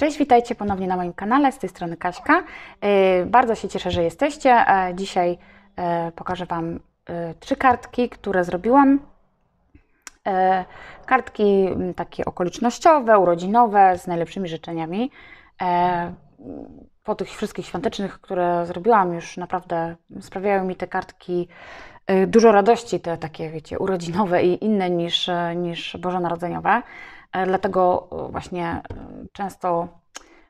Cześć, witajcie ponownie na moim kanale, z tej strony Kaśka. Y, bardzo się cieszę, że jesteście. Y, dzisiaj y, pokażę Wam trzy kartki, które zrobiłam. Kartki takie okolicznościowe, urodzinowe, z najlepszymi życzeniami. Po tych wszystkich świątecznych, które zrobiłam, już naprawdę sprawiają mi te kartki dużo radości, te takie, wiecie, urodzinowe i inne niż, niż bożonarodzeniowe. Dlatego właśnie często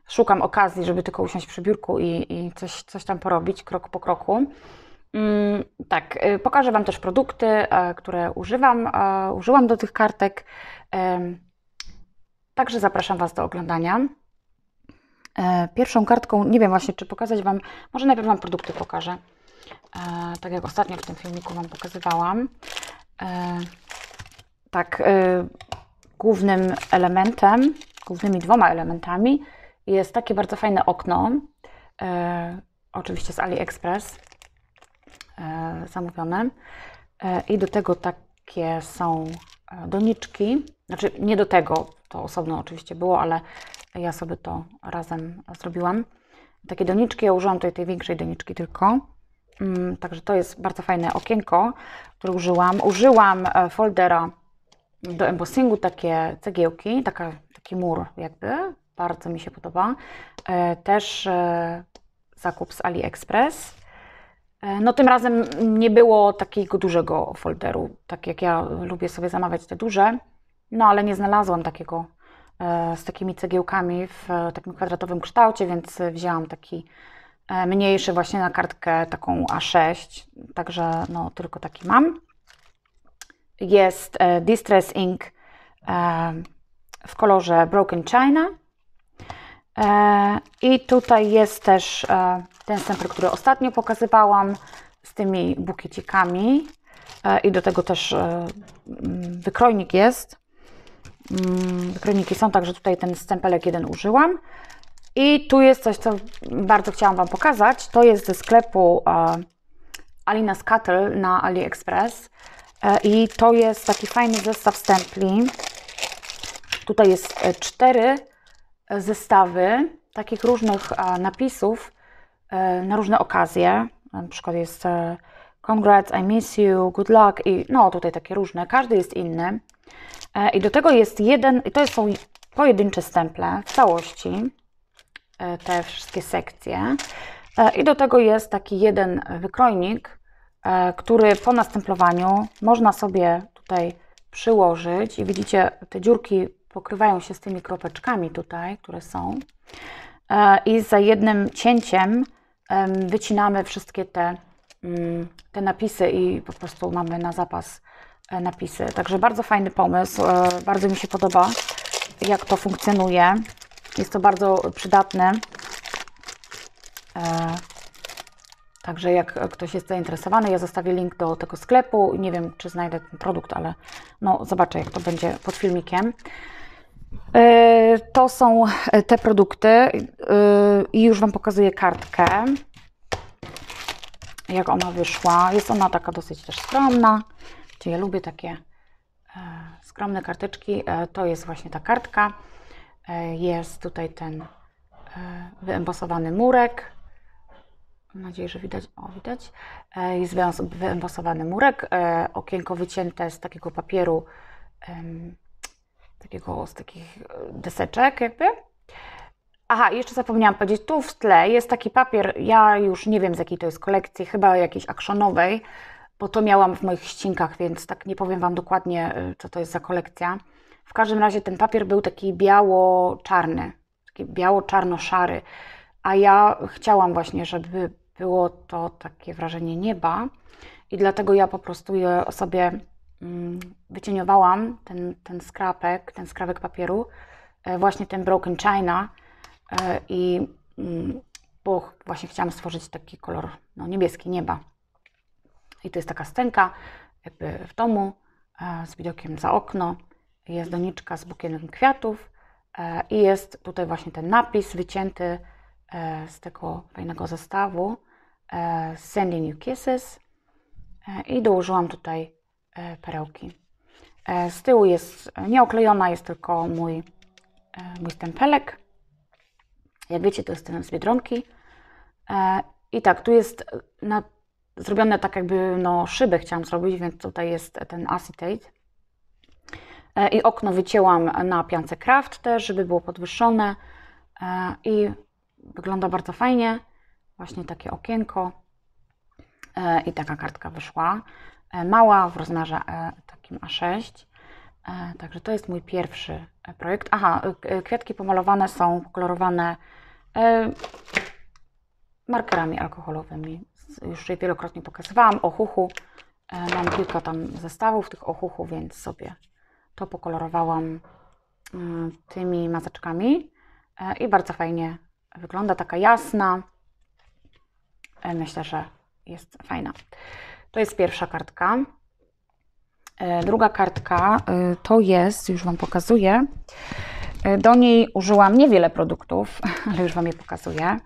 szukam okazji, żeby tylko usiąść przy biurku i, i coś, coś tam porobić krok po kroku. Mm, tak, y, pokażę Wam też produkty, e, które używam, e, użyłam do tych kartek. Także zapraszam Was do oglądania. E, pierwszą kartką, nie wiem właśnie, czy pokazać Wam, może najpierw Wam produkty pokażę. Tak jak ostatnio w tym filmiku Wam pokazywałam. Tak, y, głównym elementem głównymi dwoma elementami jest takie bardzo fajne okno, e, oczywiście z AliExpress e, zamówione. E, I do tego takie są e, doniczki, znaczy nie do tego, to osobno oczywiście było, ale ja sobie to razem zrobiłam. Takie doniczki, ja użyłam tutaj tej większej doniczki tylko. Mm, także to jest bardzo fajne okienko, które użyłam. Użyłam e, foldera do embossingu takie cegiełki, taka, taki mur jakby, bardzo mi się podoba. E, też e, zakup z AliExpress. E, no tym razem nie było takiego dużego folderu, tak jak ja lubię sobie zamawiać te duże, no ale nie znalazłam takiego z takimi cegiełkami w takim kwadratowym kształcie, więc wzięłam taki mniejszy właśnie na kartkę taką A6, także no tylko taki mam jest e, Distress Ink e, w kolorze Broken China. E, I tutaj jest też ten sample, który ostatnio pokazywałam z tymi bukiecikami. I do tego też mm, wykrojnik jest. Mm, Wykrojniki są, także tutaj ten stempelek jeden użyłam. I tu jest coś, co bardzo chciałam Wam pokazać. To jest ze sklepu Alina Scuttle na AliExpress. E, I to jest taki fajny zestaw stempli. Tutaj jest e, cztery e, zestawy takich różnych napisów na różne okazje. Na przykład jest Congrats, I miss you, good luck i no tutaj takie różne, każdy jest inny. I do tego jest jeden, i to są pojedyncze stemple w całości, te wszystkie sekcje. I do tego jest taki jeden wykrojnik, E, który po następowaniu można sobie tutaj przyłożyć i widzicie, te dziurki pokrywają się z tymi kropeczkami tutaj, które są e, i za jednym cięciem wycinamy wszystkie te, mm, te napisy i po prostu mamy na zapas e, napisy. Także bardzo fajny pomysł, bardzo mi się podoba, jak to funkcjonuje. Jest to bardzo przydatne Także jak ktoś jest zainteresowany, ja zostawię link do tego sklepu. Nie wiem, czy znajdę ten produkt, ale no, zobaczę, jak to będzie pod filmikiem. E, to są te produkty e, i już Wam pokazuję kartkę, jak ona wyszła. Jest ona taka dosyć też skromna, gdzie ja lubię takie e, skromne karteczki. To jest właśnie ta kartka. Jest tutaj ten wyembosowany murek, Mam nadzieję, że widać. O, widać. E, jest wyembosowany murek, e, okienko wycięte z takiego papieru, takiego, z takich e, deseczek jakby. Aha, jeszcze zapomniałam powiedzieć, tu w tle jest taki papier, ja już nie wiem z jakiej to jest kolekcji, chyba jakiejś actionowej, bo to miałam w moich ścinkach, więc tak nie powiem Wam dokładnie, co to jest za kolekcja. W każdym razie ten papier był taki biało-czarny, taki biało-czarno-szary, a ja chciałam właśnie, żeby było to takie wrażenie nieba i dlatego ja po prostu je sobie mm, wycieniowałam, ten, ten skrapek, ten skrawek papieru, e, właśnie ten Broken China e, i mm, bo właśnie chciałam stworzyć taki kolor no, niebieski nieba. I to jest taka scenka jakby w domu e, z widokiem za okno. Jest doniczka z bukietem kwiatów i jest tutaj właśnie ten napis wycięty z tego fajnego zestawu. E, sending You Kisses e, i dołożyłam tutaj e, perełki. Z tyłu jest nieoklejona, jest tylko mój, mój stempelek. Jak wiecie, to jest ten z Biedronki. I tak, tu jest na, zrobione tak jakby no, szybę chciałam zrobić, więc tutaj jest ten acetate. I okno wycięłam na piance kraft też, żeby było podwyższone. I wygląda bardzo fajnie właśnie takie okienko e, i taka kartka wyszła. E, mała w rozmiarze e, takim A6. Także to jest mój pierwszy projekt. Aha, kwiatki pomalowane są kolorowane markerami alkoholowymi. Już je wielokrotnie pokazywałam. Ochuchu. Mam kilka tam zestawów tych ochuchu, więc sobie to pokolorowałam mm, tymi maseczkami i bardzo fajnie wygląda, taka jasna. E, myślę, że jest fajna. To jest pierwsza kartka. E, druga kartka e, to jest, już Wam pokazuję, do niej użyłam niewiele produktów, ale już Wam je pokazuję.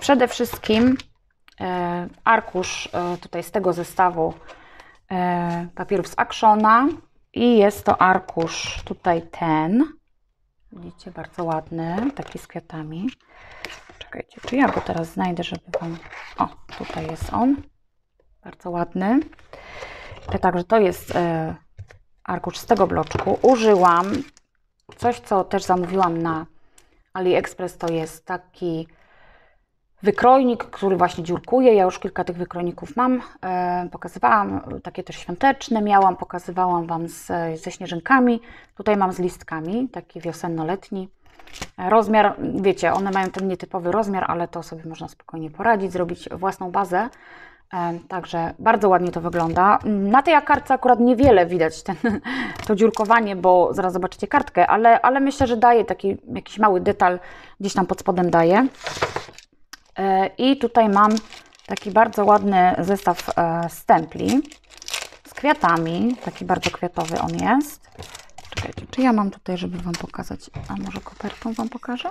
Przede wszystkim arkusz tutaj z tego zestawu papierów z Actiona i jest to arkusz tutaj ten, widzicie, bardzo ładny, taki z kwiatami. Czekajcie, czy ja go teraz znajdę, żeby Wam... O, tutaj jest on. Bardzo ładny. E, także to jest e, arkusz z tego bloczku. Użyłam coś, co też zamówiłam na AliExpress. To jest taki wykrojnik, który właśnie dziurkuje. Ja już kilka tych wykrojników mam. E, pokazywałam, takie też świąteczne miałam. Pokazywałam Wam z, ze śnieżynkami. Tutaj mam z listkami, taki wiosenno-letni. Rozmiar, wiecie, one mają ten nietypowy rozmiar, ale to sobie można spokojnie poradzić, zrobić własną bazę. Także bardzo ładnie to wygląda. Na tej kartce akurat niewiele widać ten, to dziurkowanie, bo zaraz zobaczycie kartkę, ale, ale myślę, że daje taki jakiś mały detal, gdzieś tam pod spodem daje. E, I tutaj mam taki bardzo ładny zestaw e, stempli z kwiatami, taki bardzo kwiatowy on jest. Czekajcie, czy ja mam tutaj, żeby Wam pokazać? A może kopertą Wam pokażę?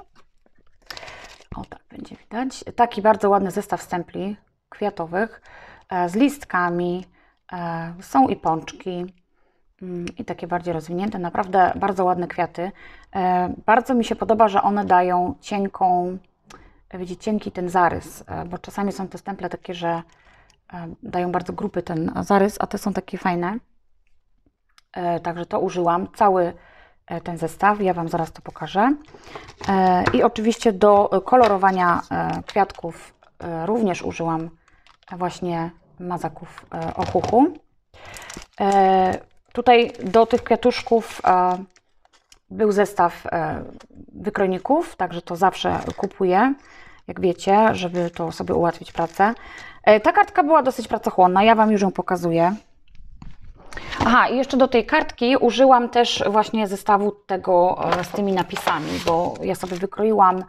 O, tak będzie widać. Taki bardzo ładny zestaw stempli kwiatowych e, z listkami. E, są i pączki, mm, i takie bardziej rozwinięte. Naprawdę bardzo ładne kwiaty. E, bardzo mi się podoba, że one dają cienką, widzicie, cienki ten zarys, bo czasami są te stemple takie, że dają bardzo gruby ten zarys, a te są takie fajne. E, także to użyłam, cały e, ten zestaw, ja Wam zaraz to pokażę. E, I oczywiście do kolorowania kwiatków również użyłam właśnie mazaków ochuchu. Tutaj do tych kwiatuszków był zestaw wykrojników, także to zawsze kupuję, jak wiecie, żeby to sobie ułatwić pracę. Ta kartka była dosyć pracochłonna, ja Wam już ją pokazuję. Aha, i jeszcze do tej kartki użyłam też właśnie zestawu tego e, z tymi napisami, bo ja sobie wykroiłam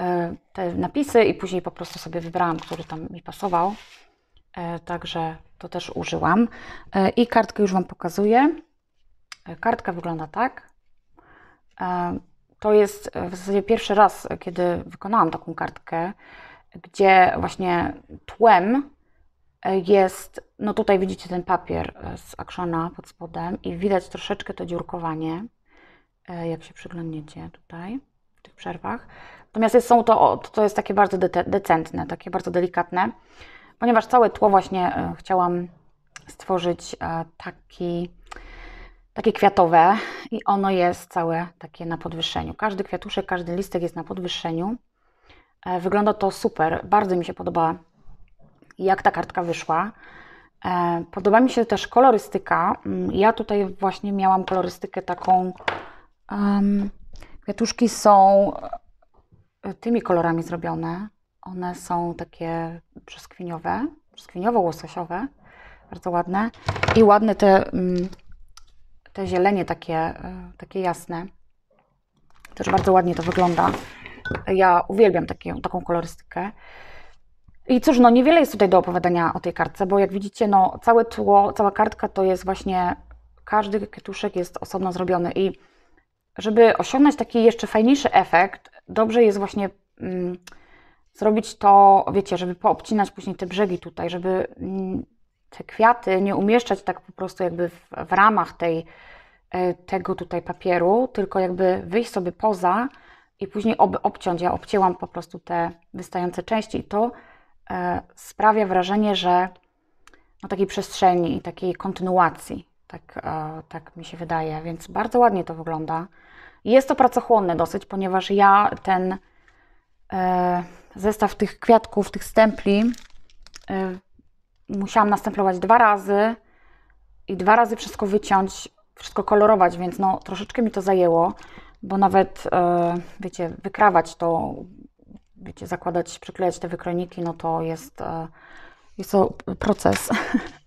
e, te napisy i później po prostu sobie wybrałam, który tam mi pasował. E, także to też użyłam. I kartkę już Wam pokazuję. Kartka wygląda tak. To jest w zasadzie pierwszy raz, kiedy wykonałam taką kartkę, gdzie właśnie tłem jest, no tutaj widzicie ten papier e, z akrona pod spodem i widać troszeczkę to dziurkowanie, e, jak się przyglądniecie tutaj w tych przerwach. Natomiast są to, to jest takie bardzo de decentne, takie bardzo delikatne, ponieważ całe tło właśnie e, chciałam stworzyć taki, takie kwiatowe i ono jest całe takie na podwyższeniu. Każdy kwiatuszek, każdy listek jest na podwyższeniu. Wygląda to super, bardzo mi się podoba jak ta kartka wyszła. E, podoba mi się też kolorystyka. Mm, ja tutaj właśnie miałam kolorystykę taką. Um, kwiatuszki są e, tymi kolorami zrobione. One są takie brzoskwiniowe, brzoskwiniowo-łososiowe, bardzo ładne. I ładne te, mm, te zielenie takie, e, takie jasne. Też bardzo ładnie to wygląda. Ja uwielbiam takie, taką kolorystykę. I cóż, no niewiele jest tutaj do opowiadania o tej kartce, bo jak widzicie, no całe tło, cała kartka to jest właśnie, każdy kwiatuszek jest osobno zrobiony i żeby osiągnąć taki jeszcze fajniejszy efekt, dobrze jest właśnie mm, zrobić to, wiecie, żeby poobcinać później te brzegi tutaj, żeby mm, te kwiaty nie umieszczać tak po prostu jakby w, w ramach tej, e, tego tutaj papieru, tylko jakby wyjść sobie poza i później ob, obciąć. Ja obcięłam po prostu te wystające części i to E, sprawia wrażenie, że no, takiej przestrzeni i takiej kontynuacji. Tak, e, tak mi się wydaje, więc bardzo ładnie to wygląda. Jest to pracochłonne dosyć, ponieważ ja ten e, zestaw tych kwiatków, tych stempli musiałam nastemplować dwa razy i dwa razy wszystko wyciąć, wszystko kolorować, więc no troszeczkę mi to zajęło, bo nawet, wiecie, wykrawać to, wiecie, zakładać, przyklejać te wykroniki, no to jest, e, jest to proces.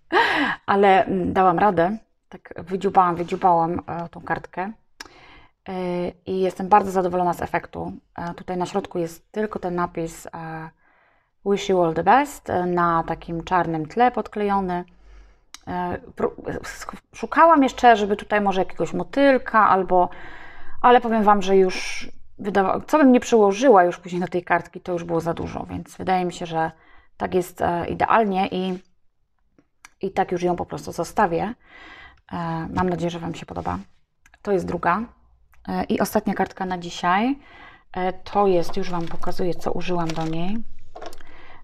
Ale mm, dałam radę, tak wydziubałam, wydziubałam e, tą kartkę e, i jestem bardzo zadowolona z efektu. Tutaj na środku jest tylko ten napis Wish you all the best na takim czarnym tle podklejony. Szukałam jeszcze, żeby tutaj może jakiegoś motylka albo, ale powiem Wam, że już co bym nie przełożyła już później do tej kartki, to już było za dużo, więc wydaje mi się, że tak jest e, idealnie i, i tak już ją po prostu zostawię. E, mam nadzieję, że Wam się podoba. To jest druga. E, I ostatnia kartka na dzisiaj. To jest, już Wam pokazuję, co użyłam do niej.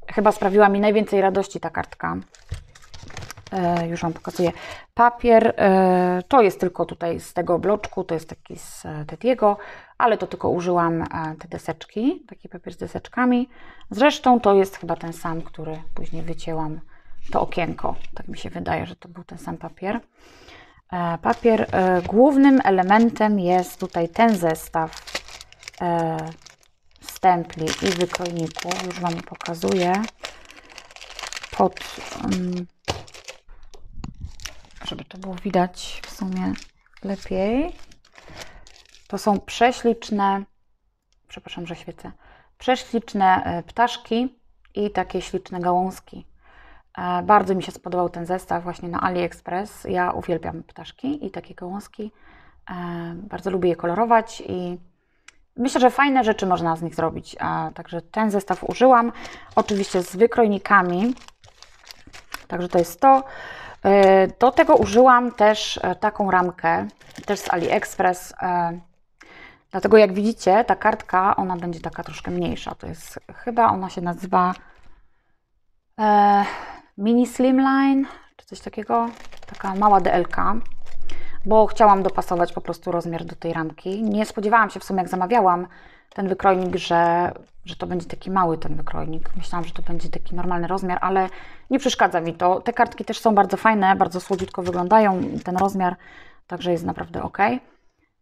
Chyba sprawiła mi najwięcej radości ta kartka. E, już Wam pokazuję, papier. E, to jest tylko tutaj z tego bloczku, to jest taki z e, Tediego, ale to tylko użyłam te deseczki, taki papier z deseczkami. Zresztą to jest chyba ten sam, który później wycięłam to okienko. Tak mi się wydaje, że to był ten sam papier. Papier głównym elementem jest tutaj ten zestaw stempli i wykrojników. Już Wam pokazuję pod mm, żeby to było widać w sumie lepiej. To są prześliczne, przepraszam, że świecę, prześliczne e, ptaszki i takie śliczne gałązki. E, bardzo mi się spodobał ten zestaw właśnie na AliExpress. Ja uwielbiam ptaszki i takie gałązki. E, bardzo lubię je kolorować i myślę, że fajne rzeczy można z nich zrobić. Także ten zestaw użyłam. Oczywiście z wykrojnikami. Także to jest to. E, do tego użyłam też e, taką ramkę, też z AliExpress. E, dlatego jak widzicie, ta kartka, ona będzie taka troszkę mniejsza. To jest chyba, ona się nazywa Mini Slimline, czy coś takiego. Taka mała DLK, bo chciałam dopasować po prostu rozmiar do tej ramki. Nie spodziewałam się w sumie, jak zamawiałam, ten wykrojnik, że, że to będzie taki mały ten wykrojnik. Myślałam, że to będzie taki normalny rozmiar, ale nie przeszkadza mi to. Te kartki też są bardzo fajne, bardzo słodziutko wyglądają, ten rozmiar także jest naprawdę ok.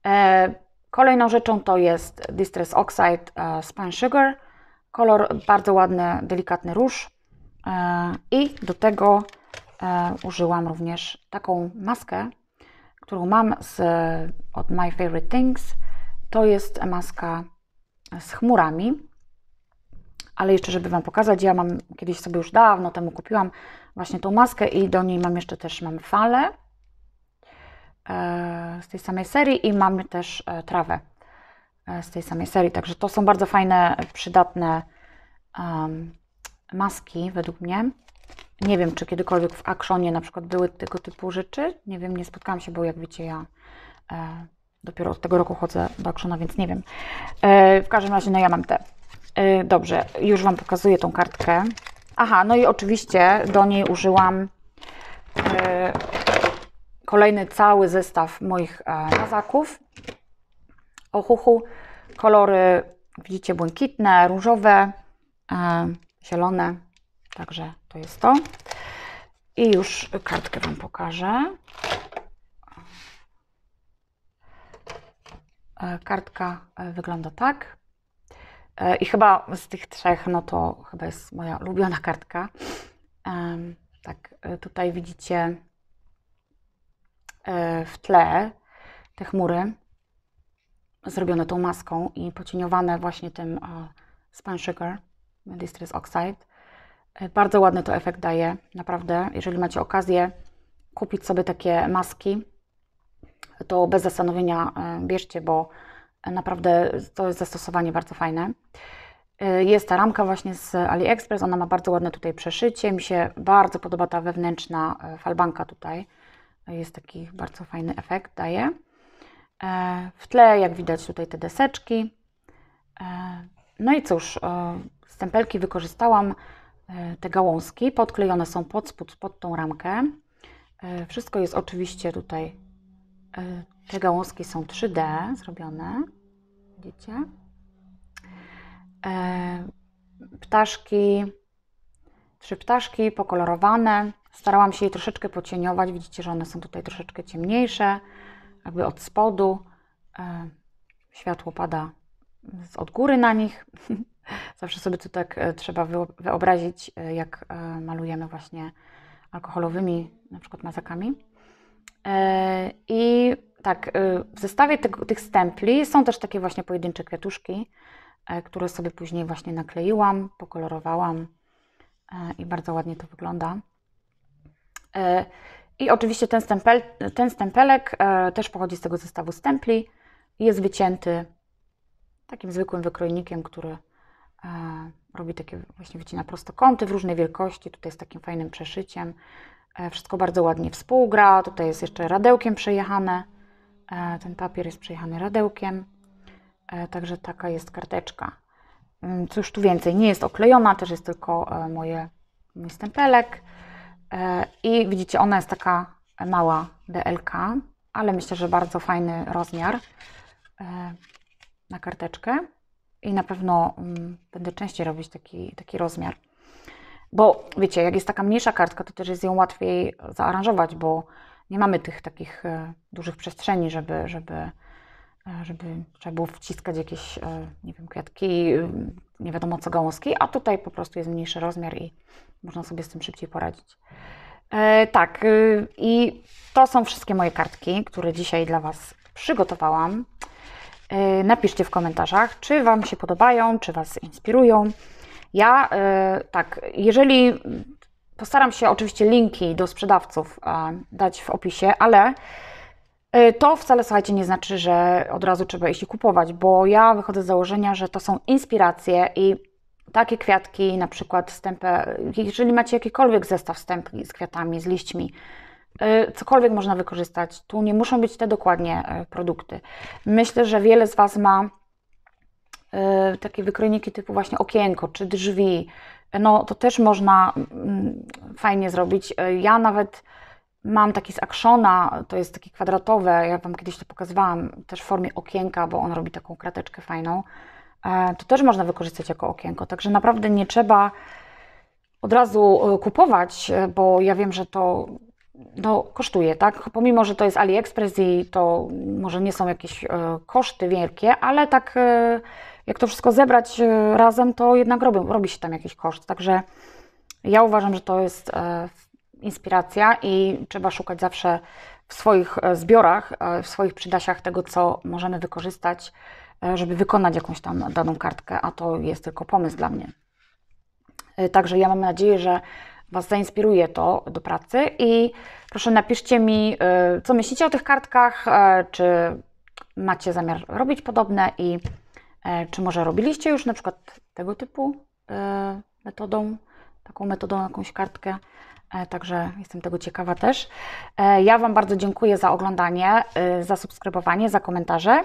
E, kolejną rzeczą to jest Distress Oxide e, Span Sugar. Kolor bardzo ładny, delikatny róż. E, I do tego użyłam również taką maskę, którą mam z, od My Favorite Things. To jest maska z chmurami. Ale jeszcze, żeby Wam pokazać, ja mam kiedyś sobie już dawno temu kupiłam właśnie tą maskę i do niej mam jeszcze też mam falę e, z tej samej serii i mamy też e, trawę e, z tej samej serii. Także to są bardzo fajne, przydatne um, maski według mnie. Nie wiem, czy kiedykolwiek w Akronie na przykład były tego typu rzeczy. Nie wiem, nie spotkałam się, bo jak wiecie, ja Dopiero od tego roku chodzę do Actiona, więc nie wiem. E, w każdym razie, no ja mam te. E, dobrze, już Wam pokazuję tą kartkę. Aha, no i oczywiście do niej użyłam e, kolejny cały zestaw moich nazaków. Ochuchu, kolory widzicie błękitne, różowe, zielone, także to jest to. I już kartkę Wam pokażę. E, kartka e, wygląda tak. E, I chyba z tych trzech, no to chyba jest moja ulubiona kartka. Tak, tutaj widzicie w tle te chmury zrobione tą maską i pocieniowane właśnie tym Span Sugar Distress Oxide. Bardzo ładny to efekt daje, naprawdę. Jeżeli macie okazję kupić sobie takie maski, to bez zastanowienia e, bierzcie, bo naprawdę to jest zastosowanie bardzo fajne. E, jest ta ramka właśnie z AliExpress, ona ma bardzo ładne tutaj przeszycie. Mi się bardzo podoba ta wewnętrzna e, falbanka tutaj. Jest taki bardzo fajny efekt, daje. W tle, jak widać, tutaj te deseczki. No i cóż, stempelki wykorzystałam, te gałązki podklejone są pod spód, pod tą ramkę. Wszystko jest oczywiście tutaj E, te gałązki są 3D zrobione. Widzicie? E, ptaszki, trzy ptaszki pokolorowane. Starałam się je troszeczkę pocieniować. Widzicie, że one są tutaj troszeczkę ciemniejsze, jakby od spodu. E, światło pada od góry na nich. Zawsze sobie to tak trzeba wyobrazić, jak malujemy właśnie alkoholowymi na przykład mazakami. E, I tak, y, w zestawie tych, stempli są też takie właśnie pojedyncze kwiatuszki, e, które sobie później właśnie nakleiłam, pokolorowałam e, i bardzo ładnie to wygląda. I oczywiście ten, stempel, ten stempelek też pochodzi z tego zestawu stempli i jest wycięty takim zwykłym wykrojnikiem, który robi takie, właśnie wycina prostokąty w różnej wielkości, tutaj z takim fajnym przeszyciem. E, wszystko bardzo ładnie współgra. Tutaj jest jeszcze radełkiem przejechane. E, ten papier jest przejechany radełkiem. E, także taka jest karteczka. Mm, cóż tu więcej, nie jest oklejona, też jest tylko moje, mój stempelek. I widzicie, ona jest taka mała DLK, ale myślę, że bardzo fajny rozmiar na karteczkę. I na pewno mm, będę częściej robić taki, taki rozmiar. Bo wiecie, jak jest taka mniejsza kartka, to też jest ją łatwiej zaaranżować, bo nie mamy tych takich e, dużych przestrzeni, żeby, żeby, e, żeby trzeba było wciskać jakieś, e, nie wiem, kwiatki, nie wiadomo co gałązki, a tutaj po prostu jest mniejszy rozmiar i można sobie z tym szybciej poradzić. Tak, i to są wszystkie moje kartki, które dzisiaj dla Was przygotowałam. Napiszcie w komentarzach, czy Wam się podobają, czy Was inspirują. Ja e, tak, jeżeli postaram się oczywiście linki do sprzedawców e, dać w opisie, ale e, to wcale, słuchajcie, nie znaczy, że od razu trzeba iść i kupować, bo ja wychodzę z założenia, że to są inspiracje i takie kwiatki, na przykład stępę, jeżeli macie jakikolwiek zestaw stęp z kwiatami, z liśćmi, cokolwiek można wykorzystać. Tu nie muszą być te dokładnie produkty. Myślę, że wiele z Was ma E, takie wykrojniki typu właśnie okienko czy drzwi, no to też można mm, fajnie zrobić. E, ja nawet mam taki z aksona to jest takie kwadratowe, ja Wam kiedyś to pokazywałam, też w formie okienka, bo on robi taką krateczkę fajną. E, to też można wykorzystać jako okienko, także naprawdę nie trzeba od razu kupować, bo ja wiem, że to no, kosztuje, tak? Pomimo, że to jest AliExpress i to może nie są jakieś koszty wielkie, ale tak jak to wszystko zebrać e, razem, to jednak robi, robi się tam jakiś koszt. Także ja uważam, że to jest e, inspiracja i trzeba szukać zawsze w swoich e, zbiorach, w swoich przydasiach tego, co możemy wykorzystać, żeby wykonać jakąś tam daną kartkę, a to jest tylko pomysł dla mnie. Także ja mam nadzieję, że Was zainspiruje to do pracy i proszę napiszcie mi, co myślicie o tych kartkach, czy macie zamiar robić podobne i E, czy może robiliście już na przykład tego typu e, metodą, taką metodą, jakąś kartkę? E, także jestem tego ciekawa też. Ja Wam bardzo dziękuję za oglądanie, za subskrybowanie, za komentarze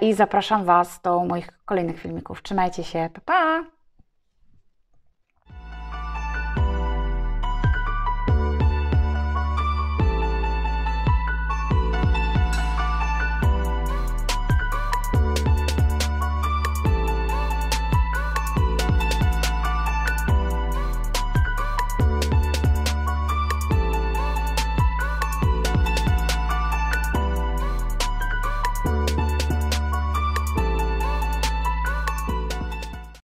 i zapraszam Was do moich kolejnych filmików. Trzymajcie się, pa! pa!